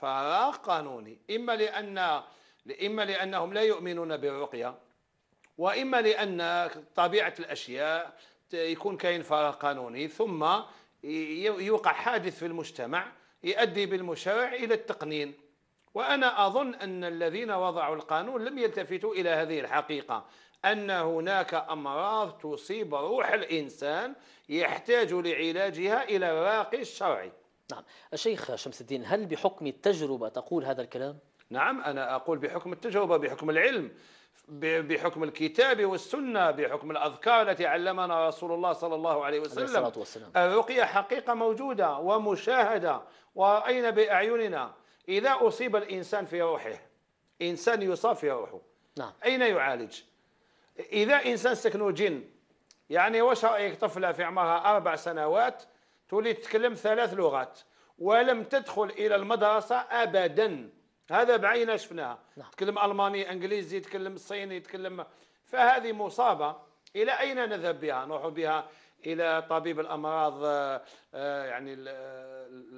فراغ قانوني إما لأن إما لأنهم لا يؤمنون بالرقية وإما لأن طبيعة الأشياء يكون كاين فراغ قانوني ثم يوقع حادث في المجتمع يؤدي بالمشرع إلى التقنين وأنا أظن أن الذين وضعوا القانون لم يلتفتوا إلى هذه الحقيقة أن هناك أمراض تصيب روح الإنسان يحتاج لعلاجها إلى الراقي الشرعي نعم الشيخ شمس الدين هل بحكم التجربة تقول هذا الكلام؟ نعم أنا أقول بحكم التجربة بحكم العلم بحكم الكتاب والسنة بحكم الأذكار التي علمنا رسول الله صلى الله عليه وسلم الرقية حقيقة موجودة ومشاهدة ورأينا بأعيننا إذا أصيب الإنسان في روحه إنسان يصاب في روحه نعم. أين يعالج إذا إنسان سكنه جن يعني واش رأيك طفلة في عمرها أربع سنوات تولي تتكلم ثلاث لغات ولم تدخل الى المدرسه ابدا هذا بعينه شفناها نعم. تكلم الماني انجليزي تكلم صيني تكلم فهذه مصابه الى اين نذهب بها نروح بها الى طبيب الامراض آه، آه، يعني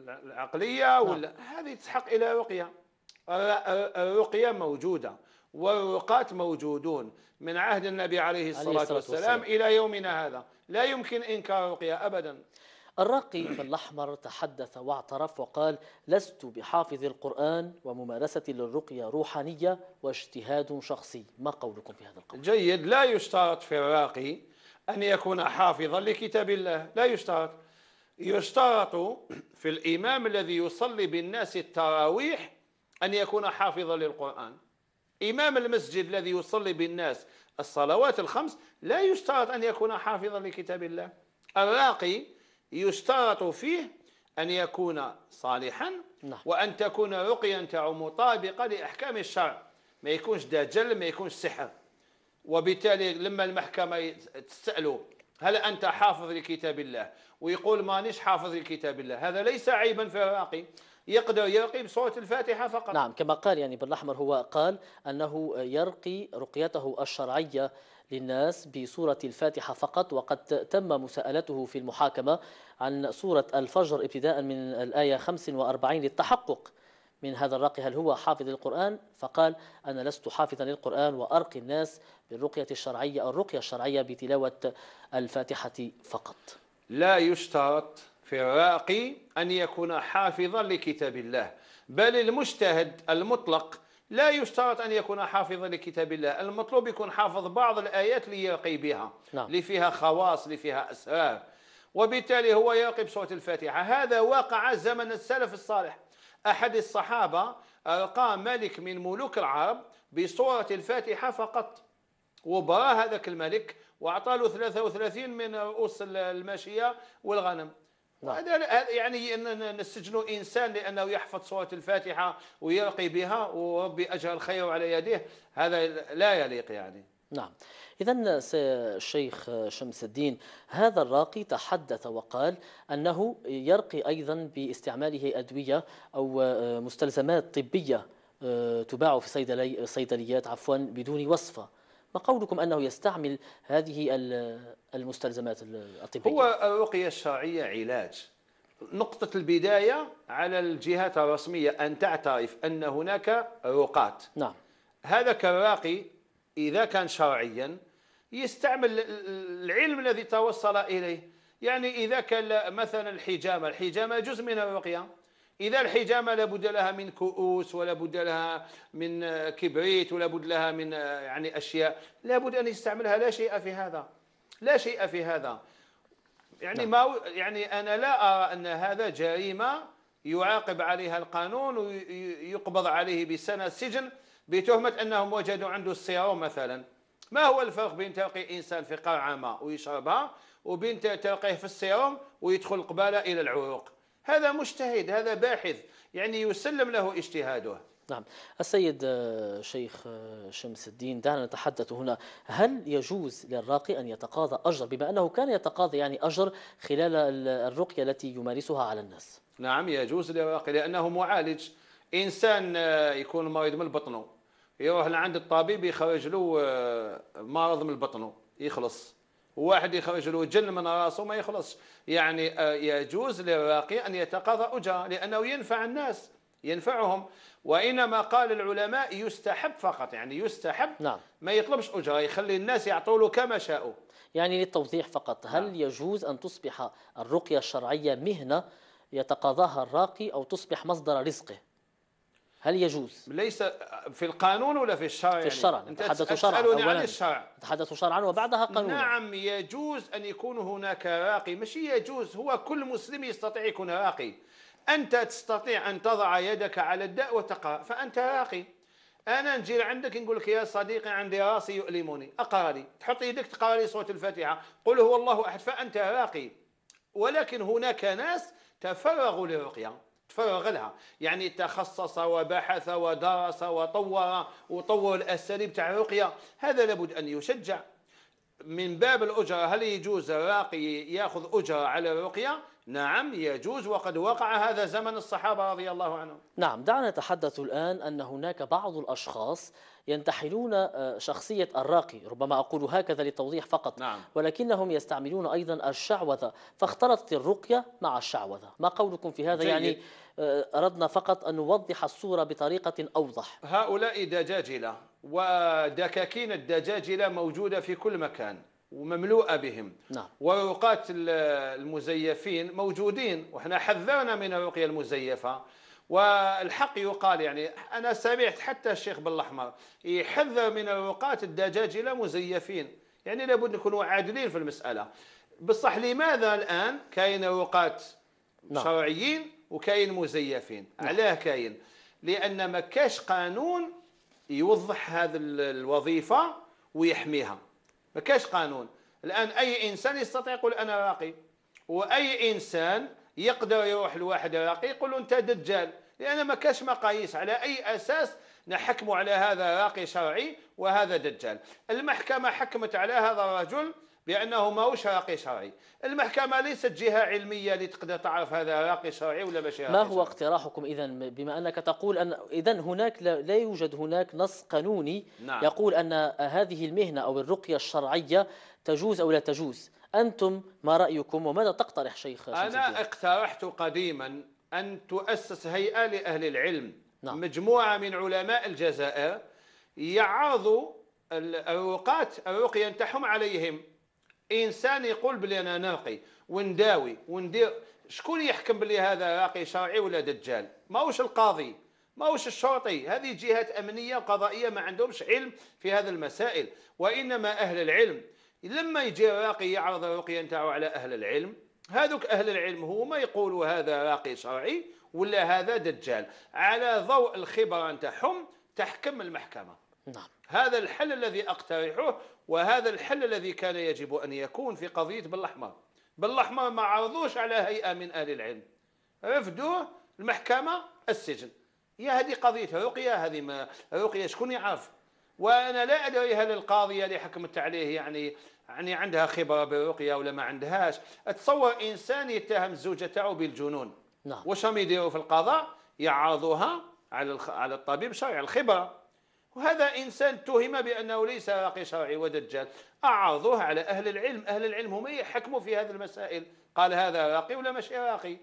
العقليه نعم. ولا نعم. هذه تسحق الى رقيه الرقيه موجوده والرقاة موجودون من عهد النبي عليه الصلاة, عليه الصلاة والسلام, والسلام إلى يومنا هذا لا يمكن إنكار الرقية أبدا الراقي في الأحمر تحدث واعترف وقال لست بحافظ القرآن وممارستي للرقية روحانية واجتهاد شخصي ما قولكم في هذا القول؟ جيد لا يشترط في الراقي أن يكون حافظا لكتاب الله لا يشترط يشترط في الإمام الذي يصلي بالناس التراويح أن يكون حافظا للقرآن إمام المسجد الذي يصلي بالناس الصلوات الخمس لا يشترط أن يكون حافظا لكتاب الله الراقي يشترط فيه أن يكون صالحا نعم. وأن تكون رقيا تاعو مطابقة لأحكام الشرع ما يكونش دجل ما يكونش سحر وبالتالي لما المحكمة تسأله هل أنت حافظ لكتاب الله ويقول مانيش حافظ لكتاب الله هذا ليس عيبا في الراقي يقدر يرقي بصورة الفاتحة فقط نعم كما قال يعني بالأحمر هو قال أنه يرقي رقيته الشرعية للناس بسورة الفاتحة فقط وقد تم مساءلته في المحاكمة عن سورة الفجر ابتداء من الآية 45 للتحقق من هذا الرقي هل هو حافظ للقرآن فقال أنا لست حافظا للقرآن وأرقي الناس بالرقية الشرعية الرقية الشرعية بتلاوة الفاتحة فقط لا يشترط في الراقي أن يكون حافظا لكتاب الله بل المجتهد المطلق لا يشترط أن يكون حافظا لكتاب الله المطلوب يكون حافظ بعض الآيات اللي بها نعم. اللي فيها خواص اللي فيها أسرار وبالتالي هو يلقي بسورة الفاتحة هذا واقع زمن السلف الصالح أحد الصحابة ألقى ملك من ملوك العرب بسورة الفاتحة فقط وبرا هذاك الملك وأعطاه 33 من رؤوس الماشية والغنم نعم. هذا يعني ان نسجنوا انسان لانه يحفظ سوره الفاتحه ويلقي بها وربي اجر الخير على يديه هذا لا يليق يعني نعم إذا الشيخ شمس الدين هذا الراقي تحدث وقال أنه يرقي أيضا باستعماله أدوية أو آه، مستلزمات طبية آه، تباع في صيدليات عفوا بدون وصفة ما قولكم أنه يستعمل هذه المستلزمات الطبية هو الرقية الشرعية علاج نقطة البداية على الجهات الرسمية أن تعترف أن هناك رقات نعم هذا كراقي إذا كان شرعيا يستعمل العلم الذي توصل إليه يعني إذا كان مثلا الحجامة الحجامة جزء من الرقية إذا الحجامة لابد لها من كؤوس ولابد لها من آه، كبريت ولابد لها من آه، يعني أشياء لابد أن يستعملها لا شيء في هذا لا شيء في هذا يعني نعم. ما يعني أنا لا أرى أن هذا جريمة يعاقب عليها القانون ويقبض عليه بسنة سجن بتهمة أنهم وجدوا عنده السيارة مثلا ما هو الفرق بين تلقي إنسان في قرعة ما ويشربها وبين تلقيه في السيروم ويدخل قبالة إلى العروق هذا مجتهد هذا باحث يعني يسلم له اجتهاده نعم السيد آه، شيخ آه، شمس الدين دعنا نتحدث هنا هل يجوز للراقي أن يتقاضى أجر بما أنه كان يتقاضى يعني أجر خلال الرقية التي يمارسها على الناس نعم يجوز للراقي لأنه معالج إنسان آه، يكون مريض من بطنه يروح لعند الطبيب يخرج له مرض من بطنه يخلص واحد يخرج له جن من راسه ما يخلص يعني آه، يجوز للراقي أن يتقاضى أجرة لأنه ينفع الناس ينفعهم وإنما قال العلماء يستحب فقط يعني يستحب نعم. ما يطلبش أجرة يخلي الناس يعطوا له كما شاءوا يعني للتوضيح فقط هل نعم. يجوز أن تصبح الرقية الشرعية مهنة يتقاضاها الراقي أو تصبح مصدر رزقه هل يجوز ليس في القانون ولا في الشرع في يعني؟ الشرع نتحدث شرعا أولا عن الشرع نتحدث شرعا وبعدها قانون نعم يجوز أن يكون هناك راقي ماشي يجوز هو كل مسلم يستطيع يكون راقي أنت تستطيع أن تضع يدك على الداء وتقرأ فأنت راقي أنا نجي عندك نقول لك يا صديقي عندي راسي يؤلمني أقرأ لي تحط يدك تقرأ لي سورة الفاتحة قل هو الله أحد فأنت راقي ولكن هناك ناس تفرغوا للرقية تفرغ لها يعني تخصص وبحث ودرس وطور وطور الأساليب تاع الرقية هذا لابد أن يشجع من باب الأجرة هل يجوز الراقي يأخذ أجرة على الرقية نعم يجوز وقد وقع هذا زمن الصحابة رضي الله عنهم نعم دعنا نتحدث الآن أن هناك بعض الأشخاص ينتحلون آه، شخصية الراقي ربما أقول هكذا للتوضيح فقط نعم. ولكنهم يستعملون أيضا الشعوذة فاختلطت الرقية مع الشعوذة ما قولكم في هذا يعني، جيد. يعني أردنا فقط أن نوضح الصورة بطريقة أوضح هؤلاء دجاجلة ودكاكين الدجاجلة موجودة في كل مكان ومملوءه بهم نعم. ورقاة المزيفين موجودين وحنا حذرنا من الرقيه المزيفه والحق يقال يعني انا سمعت حتى الشيخ بالاحمر يحذر من الدجاج الدجاجله مزيفين يعني لابد نكونوا عادلين في المساله بصح لماذا الان كاين رقات نعم. شرعيين وكاين مزيفين نعم. علاه كاين لان ما كاش قانون يوضح هذه الوظيفه ويحميها ما كاش قانون الان اي انسان يستطيع يقول انا راقي واي انسان يقدر يروح لواحد راقي يقول انت دجال لان ما كاش مقاييس على اي اساس نحكم على هذا راقي شرعي وهذا دجال المحكمه حكمت على هذا الرجل بانه ماهوش راقي شرعي المحكمه ليست جهه علميه اللي تقدر تعرف هذا راقي شرعي ولا ماشي ما هو شرعي. اقتراحكم اذا بما انك تقول ان اذا هناك لا يوجد هناك نص قانوني نعم. يقول ان هذه المهنه او الرقيه الشرعيه تجوز او لا تجوز انتم ما رايكم وماذا تقترح شيخ انا اقترحت قديما ان تؤسس هيئه لاهل العلم نعم. مجموعه من علماء الجزائر يعرضوا الرقاة الرقية نتاعهم عليهم انسان يقول بلي انا ناقي ونداوي وندير شكون يحكم بلي هذا راقي شرعي ولا دجال ماهوش القاضي ماهوش الشرطي هذه جهات امنيه وقضائيه ما عندهمش علم في هذه المسائل وانما اهل العلم لما يجي راقي يعرض الرقيه نتاعو على اهل العلم هذوك اهل العلم هما يقولوا هذا راقي شرعي ولا هذا دجال على ضوء الخبره نتاعهم تحكم المحكمه نعم هذا الحل الذي أقترحه وهذا الحل الذي كان يجب أن يكون في قضية بالاحمر بالاحمر ما عرضوش على هيئة من أهل العلم رفدوه المحكمة السجن يا هذه قضية رقية هذه ما رقية شكون يعرف وأنا لا أدري هل القاضية اللي حكمت عليه يعني يعني عندها خبرة بالرقية ولا ما عندهاش أتصور إنسان يتهم الزوجة تاعو بالجنون نعم واش راهم يديروا في القضاء يعرضوها على على الطبيب الشرعي الخبرة وهذا إنسان اتهم بأنه ليس راقي شرعي ودجال أعرضوه على أهل العلم أهل العلم هم يحكموا في هذه المسائل قال هذا راقي ولا مش راقي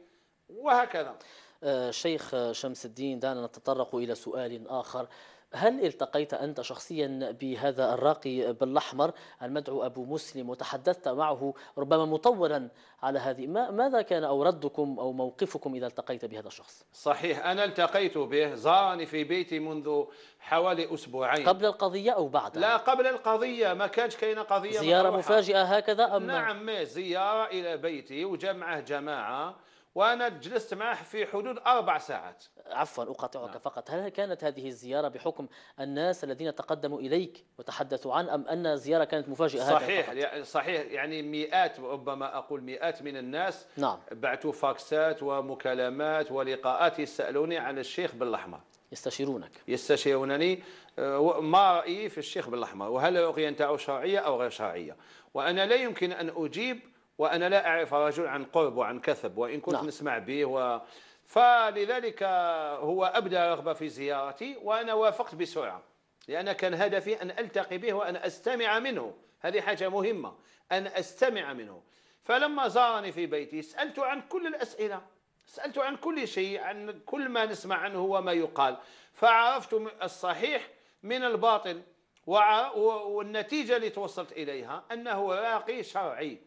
وهكذا آه، شيخ شمس الدين دعنا نتطرق إلى سؤال آخر هل التقيت أنت شخصيا بهذا الراقي بالأحمر المدعو أبو مسلم وتحدثت معه ربما مطولا على هذه ما ماذا كان أو ردكم أو موقفكم إذا التقيت بهذا الشخص؟ صحيح أنا التقيت به زارني في بيتي منذ حوالي أسبوعين قبل القضية أو بعدها؟ لا قبل القضية ما كانش كينا قضية زيارة مفاجئة هكذا أم نعم زيارة إلى بيتي وجمعه جماعة وانا جلست معه في حدود اربع ساعات. عفوا اقاطعك نعم. فقط، هل كانت هذه الزياره بحكم الناس الذين تقدموا اليك وتحدثوا عن ام ان الزياره كانت مفاجئه صحيح فقط؟ صحيح يعني مئات ربما اقول مئات من الناس نعم. بعثوا فاكسات ومكالمات ولقاءات يسالوني عن الشيخ بالاحمر. يستشيرونك يستشيرونني آه، ما رايي في الشيخ بالاحمر وهل الرؤيه نتاعو شرعيه او غير شرعيه وانا لا يمكن ان اجيب وأنا لا أعرف رجل عن قرب وعن كثب وإن كنت نعم. نسمع به و... فلذلك هو أبدى رغبة في زيارتي وأنا وافقت بسرعة لأن كان هدفي أن ألتقي به وأن أستمع منه هذه حاجة مهمة أن أستمع منه فلما زارني في بيتي سألت عن كل الأسئلة سألت عن كل شيء عن كل ما نسمع عنه وما يقال فعرفت الصحيح من الباطل والنتيجة اللي توصلت إليها أنه راقي شرعي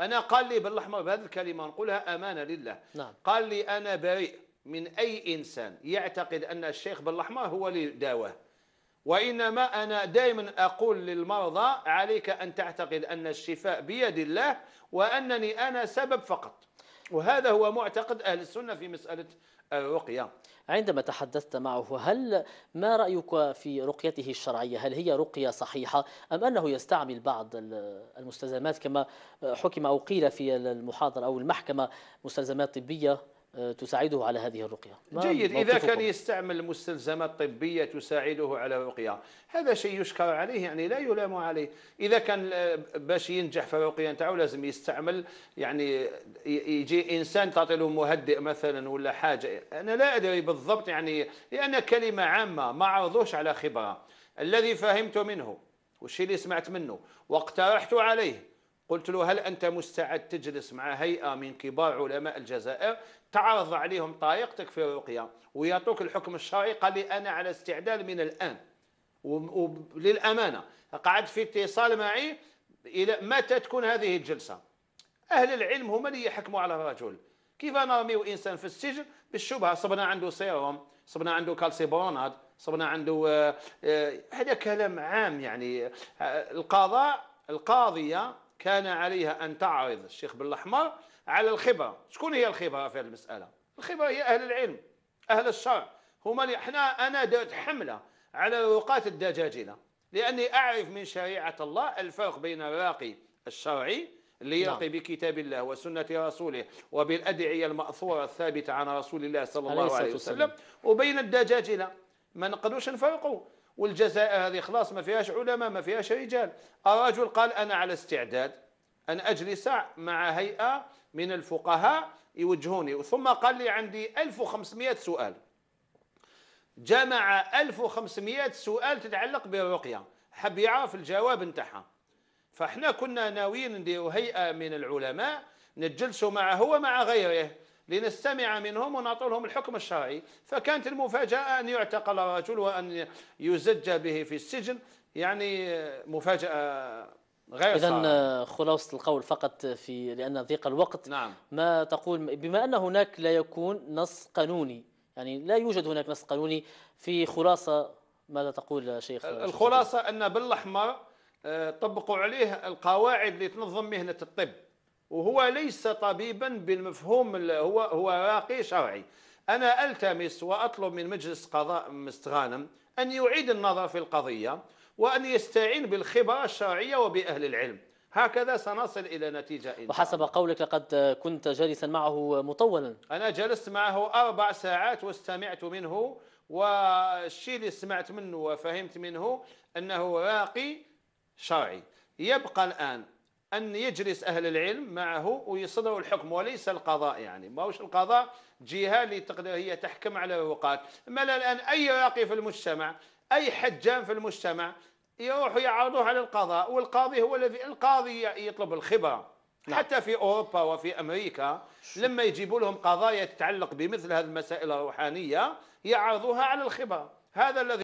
أنا قال لي باللحمة بهذه الكلمة نقولها أمانة لله نعم. قال لي أنا بريء من أي إنسان يعتقد أن الشيخ باللحمة هو اللي داواه وإنما أنا دائما أقول للمرضى عليك أن تعتقد أن الشفاء بيد الله وأنني أنا سبب فقط وهذا هو معتقد أهل السنة في مسألة الرقية عندما تحدثت معه هل ما رأيك في رقيته الشرعية هل هي رقية صحيحة أم أنه يستعمل بعض المستلزمات كما حكم أو قيل في المحاضرة أو المحكمة مستلزمات طبية آه، تساعده على هذه الرقية جيد إذا كان يستعمل مستلزمات طبية تساعده على الرقية هذا شيء يشكر عليه يعني لا يلام عليه إذا كان آه، باش ينجح في الرقية نتاعو لازم يستعمل يعني يجي إنسان تعطي له مهدئ مثلا ولا حاجة أنا لا أدري بالضبط يعني لأن كلمة عامة ما عرضوش على خبرة الذي فهمت منه والشيء اللي سمعت منه واقترحت عليه قلت له هل أنت مستعد تجلس مع هيئة من كبار علماء الجزائر تعرض عليهم طريقتك في الرقية ويعطوك الحكم الشرعي قال لي أنا على استعداد من الآن وللأمانة قعد في اتصال معي إلى متى تكون هذه الجلسة أهل العلم هما اللي يحكموا على الرجل كيف نرميو إنسان في السجن بالشبهة صبنا عنده سيروم صبنا عنده كالسيبرونات صبنا عنده آه، آه، هذا كلام عام يعني آه، القضاء القاضية كان عليها أن تعرض الشيخ بالأحمر على الخبرة شكون هي الخبرة في هذه المسألة الخبرة هي أهل العلم أهل الشرع هما اللي احنا أنا درت حملة على رقاة الدجاجلة لأني أعرف من شريعة الله الفرق بين الراقي الشرعي اللي يرقي نعم. بكتاب الله وسنة رسوله وبالأدعية المأثورة الثابتة عن رسول الله صلى الله عليه وسلم وبين الدجاجلة ما نقدروش نفرقوا والجزائر هذه خلاص ما فيهاش علماء ما فيهاش رجال الرجل قال أنا على استعداد أن أجلس مع هيئة من الفقهاء يوجهوني ثم قال لي عندي 1500 سؤال جمع 1500 سؤال تتعلق بالرقية حب يعرف الجواب نتاعها فاحنا كنا ناويين نديروا هيئة من العلماء نجلسوا معه ومع غيره لنستمع منهم ونعطلهم الحكم الشرعي فكانت المفاجأة أن يعتقل رجل وأن يزج به في السجن يعني مفاجأة غير إذا آه، خلاصة القول فقط في لأن ضيق الوقت نعم. ما تقول بما أن هناك لا يكون نص قانوني يعني لا يوجد هناك نص قانوني في خلاصة ماذا تقول شيخ الخلاصة شيخ أن بالأحمر آه، طبقوا عليه القواعد اللي تنظم مهنة الطب وهو ليس طبيبا بالمفهوم هو هو راقي شرعي انا التمس واطلب من مجلس قضاء مستغانم ان يعيد النظر في القضيه وان يستعين بالخبره الشرعيه وباهل العلم هكذا سنصل الى نتيجه إن وحسب قولك لقد كنت جالسا معه مطولا انا جلست معه اربع ساعات واستمعت منه والشيء اللي سمعت منه وفهمت منه انه راقي شرعي يبقى الان أن يجلس أهل العلم معه ويصدروا الحكم وليس القضاء يعني ماهوش القضاء جهة اللي تقدر هي تحكم على الوقات ما الآن أي راقي في المجتمع أي حجام في المجتمع يروح يعرضوه على القضاء والقاضي هو الذي القاضي يطلب الخبرة نعم. حتى في أوروبا وفي أمريكا لما يجيبوا لهم قضايا تتعلق بمثل هذه المسائل الروحانية يعرضوها على الخبرة هذا الذي